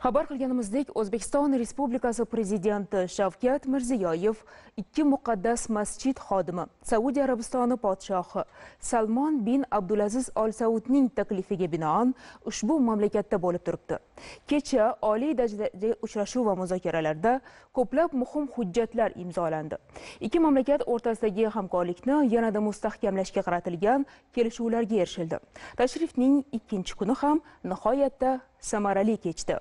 Xabar qilganimizdek, O'zbekiston Respublikasi prezidenti Shavkat Mirziyoyev ikki muqaddas masjid xodimi, Saudiya Arabistoni podshohi Salmon bin Abdulaziz Al Saudning taklifiga binoan ushbu mamlakatda bo'lib turibdi. Kecha oliy darajadagi uchrashuv va muzokaralarda ko'plab muhim hujjatlar imzolandi. Ikki mamlakat o'rtasidagi hamkorlikni yanada mustahkamlashga qaratilgan kelishuvlarga erishildi. Tashrifning ikkinchi kuni ham nihoyatda samarali kechdi.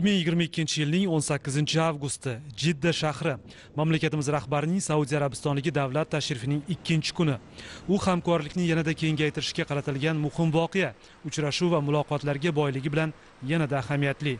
2022 yilning 18 avgusti jidda shahri mamlakatimiz rahbarining saudiya arabistoniga davlat tashrifining ikkinchi kuni u hamkorlikni yanada kengaytirishga qaratilgan muhim voqea uchrashuv va muloqotlarga boyligi bilan yanada ahamiyatli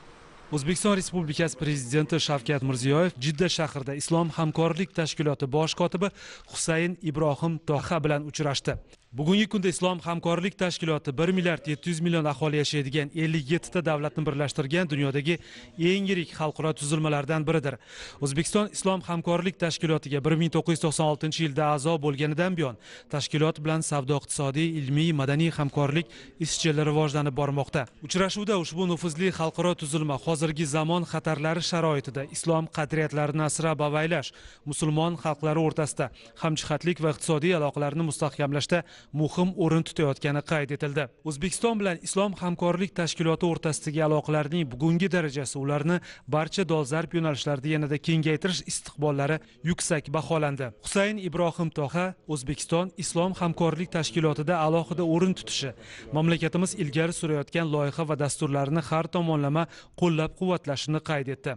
o'zbekiston respublikasi prezidenti shavkat mirziyoyev jidda shahrida islom hamkorlik tashkiloti bosh kotibi husayn ibrohim toha bilan uchrashdi bugungi kunda islom hamkorlik tashkiloti 1 milliard 700 million aholi yashaydigan 57 ta davlatni birlashtirgan dunyodagi eng yirik xalqaro tuzilmalardan biridir o'zbekiston islom hamkorlik tashkilotiga 1996 yilda a'zo bo'lganidan buyon tashkilot bilan savdo iqtisodiy ilmiy madaniy hamkorlik izchil rivojlanib bormoqda uchrashuvda ushbu nufuzli xalqaro tuzilma hozirgi zamon xatarlari sharoitida islom qadriyatlarini asrab avaylash musulmon xalqlari o'rtasida hamjihatlik va iqtisodiy aloqalarni mustahkamlashda muhim o'rin tutayotgani qayd etildi o'zbekiston bilan islom hamkorlik tashkiloti o'rtasidagi aloqalarning bugungi darajasi ularni barcha dolzarb yo'nalishlarda yanada kengaytirish istiqbollari yuksak baholandi husayn ibrohim toha o'zbekiston islom hamkorlik tashkilotida alohida o'rin tutishi mamlakatimiz ilgari surayotgan loyiha va dasturlarni har tomonlama qo'llab quvvatlashini qayd etdi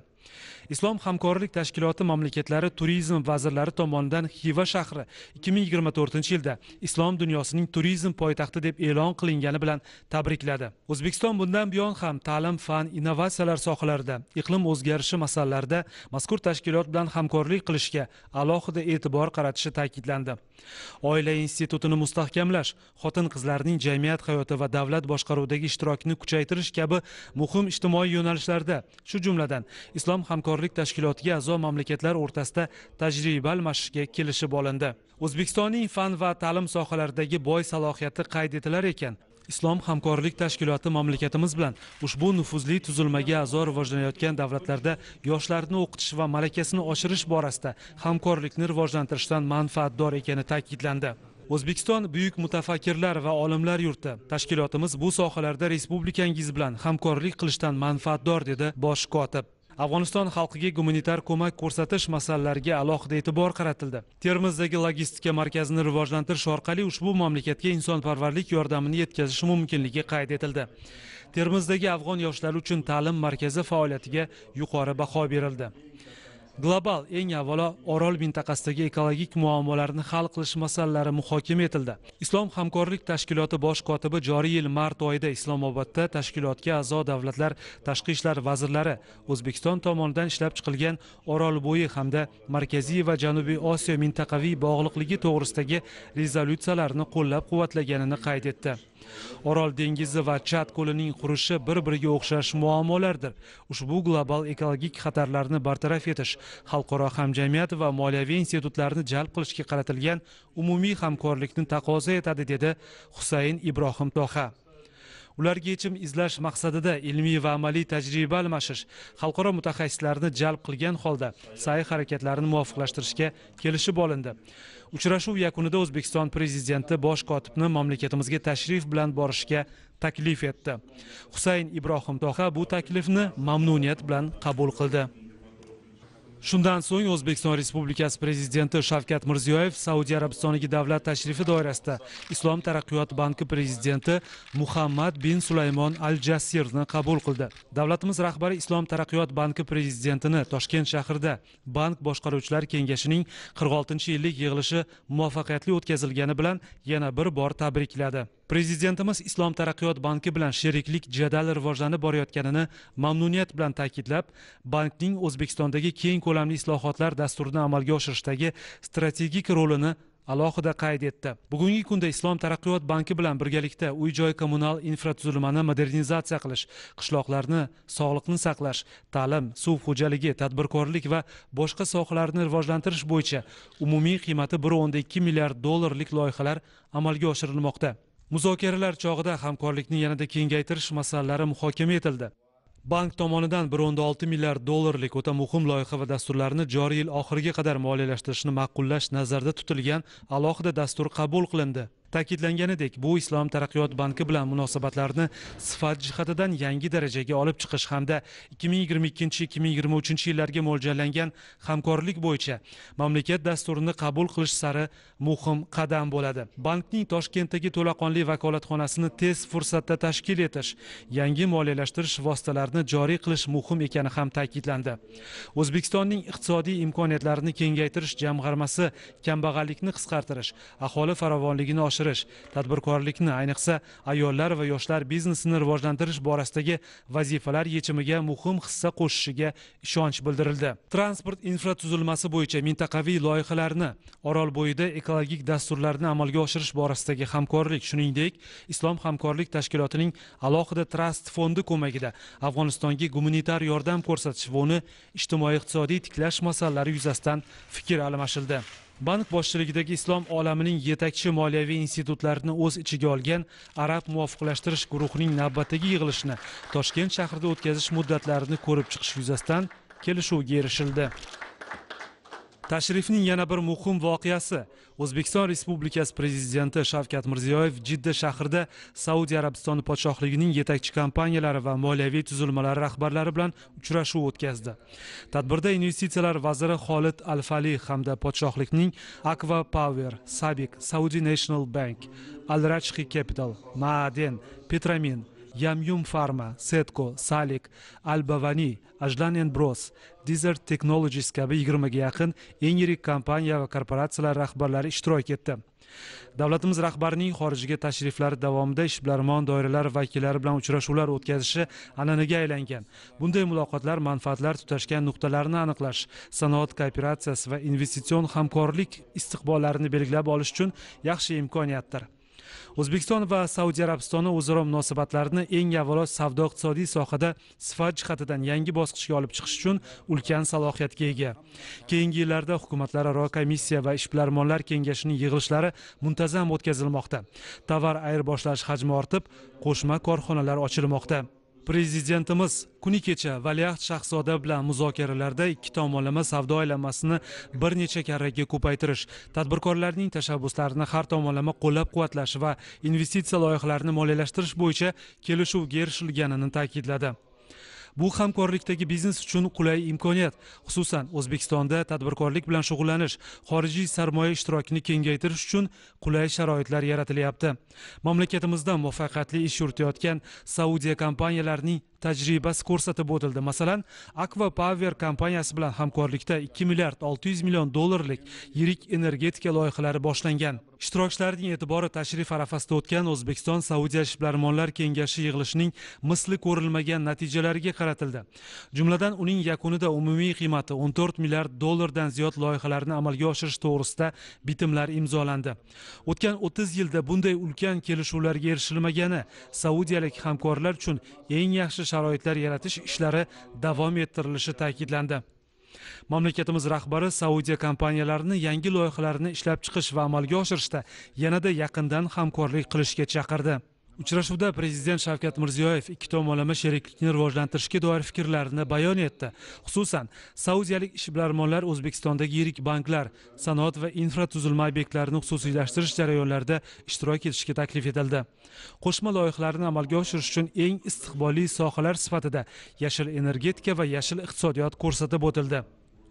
islom hamkorlik tashkiloti mamlakatlari turizm vazirlari tomonidan xiva shahri 2024 yilda islom dunyosining turizm poytaxti deb e'lon qilingani bilan tabrikladi o'zbekiston bundan buyon ham ta'lim fan innovatsiyalar sohalarida iqlim o'zgarishi masalalarida mazkur tashkilot bilan hamkorlik qilishga alohida e'tibor qaratishi ta'kidlandi oila institutini mustahkamlash xotin qizlarning jamiyat hayoti va davlat boshqaruvidagi ishtirokini kuchaytirish kabi muhim ijtimoiy yo'nalishlarda shu jumladan islom hamkorlik hamkorlik tashkilotiga a'zo mamlakatlar o'rtasida tajriba almashishga kelishib olindi o'zbekistonning fan va ta'lim sohalaridagi boy salohiyati qayd etilar ekan islom hamkorlik tashkiloti mamlakatimiz bilan ushbu nufuzli tuzilmaga a'zo rivojlanayotgan davlatlarda yoshlarni o'qitish va malakasini oshirish borasida hamkorlikni rivojlantirishdan manfaatdor ekani ta'kidlandi o'zbekiston buyuk mutafakkirlar va olimlar yurti tashkilotimiz bu sohalarda respublikangiz bilan hamkorlik qilishdan manfaatdor dedi bosh kotib afg'oniston xalqiga gumanitar ko'mak ko'rsatish masalalariga alohida e'tibor qaratildi termizdagi logistika markazini rivojlantirish orqali ushbu mamlakatga insonparvarlik yordamini yetkazish mumkinligi qayd etildi termizdagi afg'on yoshlari uchun ta'lim markazi faoliyatiga yuqori baho berildi global eng avvalo orol mintaqasidagi ekologik muammolarni hal qilish masalalari muhokama etildi islom hamkorlik tashkiloti bosh kotibi joriy yil mart oyida islomobodda tashkilotga a'zo davlatlar tashqi ishlar vazirlari o'zbekiston tomonidan ishlab chiqilgan orol bo'yi hamda markaziy va janubiy osiyo mintaqaviy bog'liqligi to'g'risidagi rezolyutsiyalarni qo'llab quvvatlaganini qayd etdi orol dengizi va chad ko'lining qurishi bir biriga o'xshash muammolardir ushbu global ekologik xatarlarni bartaraf etish xalqaro hamjamiyat va moliyaviy institutlarni jalb qilishga qaratilgan umumiy hamkorlikni taqozo etadi dedi husayn ibrohim toha ularga yechim izlash maqsadida ilmiy va amaliy tajriba almashish xalqaro mutaxassislarni jalb qilgan holda sa'y harakatlarini muvofiqlashtirishga kelishib olindi uchrashuv yakunida o'zbekiston prezidenti bosh kotibni mamlakatimizga tashrif bilan borishga taklif etdi husayn ibrohim toha bu taklifni mamnuniyat bilan qabul qildi shundan so'ng o'zbekiston respublikasi prezidenti shavkat mirziyoyev saudiya arabistoniga davlat tashrifi doirasida islom taraqqiyot banki prezidenti muhammad bin sulaymon al jassirni qabul qildi davlatimiz rahbari islom taraqqiyot banki prezidentini toshkent shahrida bank boshqaruvchilar kengashining 46 yillik yig'ilishi muvaffaqiyatli o'tkazilgani bilan yana bir bor tabrikladi prezidentimiz islom taraqqiyot banki bilan sheriklik jadal rivojlanib borayotganini mamnuniyat bilan ta'kidlab bankning o'zbekistondagi keng ko'lamli islohotlar dasturini amalga oshirishdagi strategik rolini alohida qayd etdi bugungi kunda islom taraqqiyot banki bilan birgalikda uy joy kommunal infratuzilmani modernizatsiya qilish qishloqlarni sog'liqni saqlash ta'lim suv xo'jaligi tadbirkorlik va boshqa sohalarni rivojlantirish bo'yicha umumiy qiymati bir o'nda ikki milliard dollarlik loyihalar amalga oshirilmoqda muzokaralar chog'ida hamkorlikni yanada kengaytirish masalalari muhokama etildi bank tomonidan 1.6 milliard dollarlik o'ta muhim loyiha va dasturlarni joriy yil oxiriga qadar moliyalashtirishni ma'qullash nazarda tutilgan alohida dastur qabul qilindi Ta'kidlanganidek, bu Islom taraqqiyot banki bilan munosabatlarni sifat jihatidan yangi darajaga olib chiqish hamda 2022-2023 yillarga mo'ljallangan hamkorlik bo'yicha mamlakat dasturini qabul qilish sari muhim qadam bo'ladi. Bankning Toshkentdagi to'laqonli vakolatxonasini tez fursatda tashkil etish, yangi moliyalashtirish vositalarini joriy qilish muhim ekani ham ta'kidlandi. O'zbekistonning iqtisodiy imkoniyatlarini kengaytirish jamg'armasi kambag'allikni qisqartirish, aholi farovonligini oshirish oshirish tadbirkorlikni ayniqsa ayollar va yoshlar biznesini rivojlantirish borasidagi vazifalar yechimiga muhim hissa qo'shishiga ishonch bildirildi transport infratuzilmasi bo'yicha mintaqaviy loyihalarni bo'yida ekologik dasturlarni amalga oshirish borasidagi hamkorlik shuningdek islom hamkorlik tashkilotining alohida trust fondi ko'magida afg'onistonga gumanitar yordam ko'rsatish va uni ijtimoiy iqtisodiy tiklash masalalari yuzasidan fikr almashildi bank boshchiligidagi islom olamining yetakchi moliyaviy institutlarini o'z ichiga olgan arab muvofiqlashtirish guruhining navbatdagi yig'ilishini toshkent shahrida o'tkazish muddatlarini ko'rib chiqish yuzasidan kelishuvga erishildi tashrifning yana bir muhim voqeasi o'zbekiston respublikasi prezidenti shavkat mirziyoyev jidda shahrida saudiya arabistoni podshohligining yetakchi kompaniyalari va moliyaviy tuzilmalari rahbarlari bilan uchrashuv o'tkazdi tadbirda investitsiyalar vaziri xolid al fali hamda podshohlikning aqua power sabic saudi national bank al rajhi capital ma'den petromin Yamyum Pharma, setko Salik, Albavani, Ajlan Bros, Desert Technologies kabi 20 ga yaqin eng yirik kompaniya va korporatsiyalar rahbarlari ishtirok etdi. Davlatimiz rahbarining xorijga tashriflari davomida ishbilarmon doiralar vakillari bilan uchrashuvlar o'tkazishi an'anaga aylangan. Bunday muloqotlar manfaatlar tutashgan nuqtalarini aniqlash, sanoat kooperatsiyasi va investitsion hamkorlik istiqbollarini belgilab olish uchun yaxshi imkoniyatdir. o'zbekiston va saudiya arabistoni o'zaro munosabatlarni eng avvalo savdo iqtisodiy sohada sifat jihatidan yangi bosqichga olib chiqish uchun ulkan salohiyatga ega keyingi yillarda hukumatlararo komissiya va ishbilarmonlar kengashining yig'ilishlari muntazam o'tkazilmoqda tovar ayirboshlash hajmi ortib qo'shma korxonalar ochilmoqda prezidentimiz kuni kecha valiahd shahzoda bilan muzokaralarda ikki tomonlama savdo aylanmasini bir necha karraga ko'paytirish tadbirkorlarning tashabbuslarini har tomonlama qo'llab quvvatlash va investitsiya loyihalarini moliyalashtirish bo'yicha kelishuvga erishilganini ta'kidladi bu hamkorlikdagi biznes uchun qulay imkoniyat xususan o'zbekistonda tadbirkorlik bilan shug'ullanish xorijiy sarmoya ishtirokini kengaytirish uchun qulay sharoitlar yaratilyapti mamlakatimizda muvaffaqiyatli ish yuritayotgan saudiya kompaniyalarining tajribasi ko'rsatib o'tildi masalan aqua power kompaniyasi bilan hamkorlikda 2 milliard 600 million dollarlik yirik energetika loyihalari boshlangan ishtirokchilarning e'tibori tashrif arafasida o'tgan o'zbekiston saudiya ishbilarmonlar kengashi yig'ilishining misli ko'rilmagan natijalariga qaratildi jumladan uning yakunida umumiy qiymati 14 milliard dollardan ziyod loyihalarni amalga oshirish to'g'risida bitimlar imzolandi o'tgan 30 yilda bunday ulkan kelishuvlarga erishilmagani saudiyalik hamkorlar uchun eng yaxshi sharoitlar yaratish ishlari davom ettirilishi ta'kidlandi mamlakatimiz rahbari saudiya kompaniyalarini yangi loyihalarni ishlab chiqish va amalga oshirishda yanada yaqindan hamkorlik qilishga chaqirdi uchrashuvda prezident shavkat mirziyoyev ikki tomonlama sheriklikni rivojlantirishga doir fikrlarini bayon etdi xususan saudiyalik ishbilarmonlar o'zbekistondagi yirik banklar sanoat va infratuzilma obyektlarini xususiylashtirish jarayonlarida ishtirok etishga taklif etildi qo'shma loyihalarni amalga oshirish uchun eng istiqbolli sohalar sifatida yashil energetika va yashil iqtisodiyot ko'rsatib o'tildi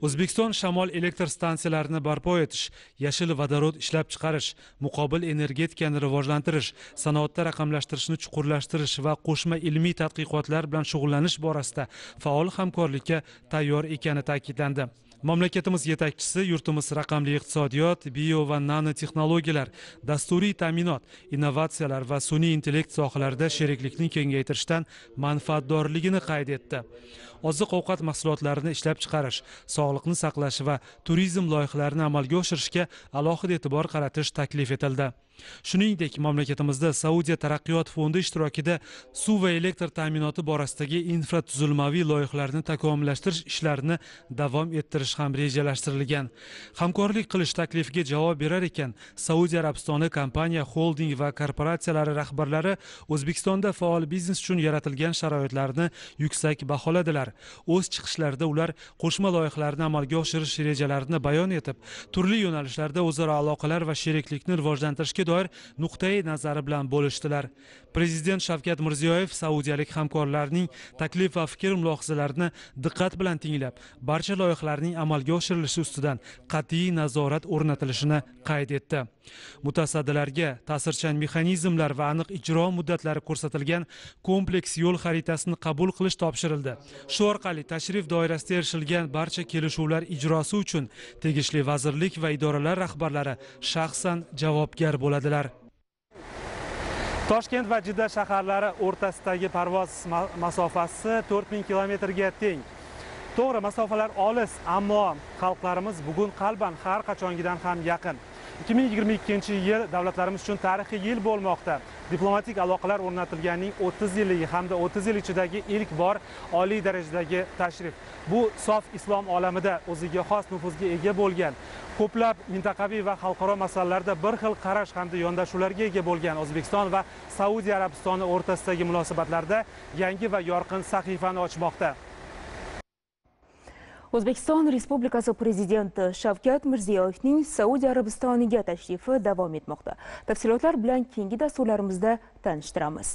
o'zbekiston shamol elektr stansiyalarini barpo etish yashil vodorod ishlab chiqarish muqobil energetikani rivojlantirish sanoatda raqamlashtirishni chuqurlashtirish va qo'shma ilmiy tadqiqotlar bilan shug'ullanish borasida faol hamkorlikka tayyor ekani ta'kidlandi mamlakatimiz yetakchisi yurtimiz raqamli iqtisodiyot bio va nanotexnologiyalar dasturiy ta'minot innovatsiyalar va sun'iy intellekt sohalarida sheriklikni kengaytirishdan manfaatdorligini qayd etdi oziq ovqat mahsulotlarini ishlab chiqarish sog'liqni saqlash va turizm loyihalarini amalga oshirishga alohida e'tibor qaratish taklif etildi shuningdek mamlakatimizda saudiya taraqqiyot fondi ishtirokida suv va elektr ta'minoti borasidagi infratuzilmaviy loyihalarni takomillashtirish ishlarini davom ettirish qilish ham rejalashtirilgan hamkorlik qilish taklifiga javob berar ekan saudiya arabistoni kompaniya holding va korporatsiyalari rahbarlari o'zbekistonda faol biznes uchun yaratilgan sharoitlarni yuksak baholadilar o'z chiqishlarida ular qo'shma loyihalarni amalga oshirish rejalarini bayon etib turli yo'nalishlarda o'zaro aloqalar va sheriklikni rivojlantirishga doir nuqtai nazari bilan bo'lishdilar prezident shavkat mirziyoyev saudiyalik hamkorlarning taklif va fikr mulohazalarini diqqat bilan tinglab barcha loyihalarning amalga oshirilishi ustidan qat'iy nazorat o'rnatilishini qayd etdi mutasaddilarga ta'sirchan mexanizmlar va aniq ijro muddatlari ko'rsatilgan kompleks yo'l xaritasini qabul qilish topshirildi shu orqali tashrif doirasida erishilgan barcha kelishuvlar ijrosi uchun tegishli vazirlik va idoralar rahbarlari shaxsan javobgar bo'ladilar toshkent va jidda shaharlari o'rtasidagi parvoz masofasi 4000 kilometrga teng to'g'ri masofalar olis ammo xalqlarimiz bugun qalban har qachongidan ham yaqin 2022 yil davlatlarimiz uchun tarixiy yil bo'lmoqda diplomatik aloqalar o'rnatilganining 30 yilligi hamda 30 yil ichidagi ilk bor oliy darajadagi tashrif bu sof islom olamida o'ziga xos nufuzga ega bo'lgan ko'plab mintaqaviy va xalqaro masalalarda bir xil qarash hamda yondashuvlarga ega bo'lgan o'zbekiston va saudiya arabistoni o'rtasidagi munosabatlarda yangi va yorqin sahifani ochmoqda O'zbekiston Respublikasi prezidenti Shavkat Mirziyoyevning Saudiya Arabistoniga tashrifi davom etmoqda. Tafsilotlar bilan keyingi dasturlarimizda tanishtiramiz.